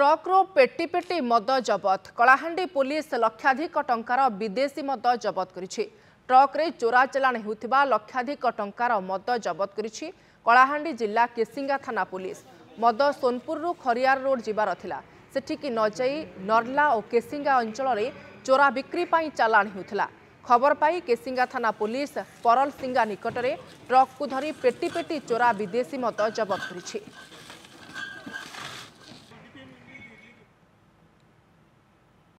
ট্রক্রু পেটি পেটি মদ জবত কলাহাণ্ডি পুলিশ লক্ষাধিক টঙ্কার বিদেশী মদ জবত করেছে ট্রক্রে চোরা চালাণ হেউথিবা লক্ষাধিক টঙ্কার মদ জবত করেছে কলাহাণ্ডি জিলা কেসিঙ্গা থানা পুলিশ মদ সোনপুরু খরিয়ার রোড যাবার লা সেটিকি নযাই নর্লা ও কেসিঙ্গা অঞ্চলের চোরা বিক্রি পাই চালাণ হেউলা খবর পাই কেসিঙ্গা থানা পুলিশ পরলসিঙ্গা নিকটরে ট্রকু ধরি পেটি পেটি চোরা বিদেশী মদ জবত করেছে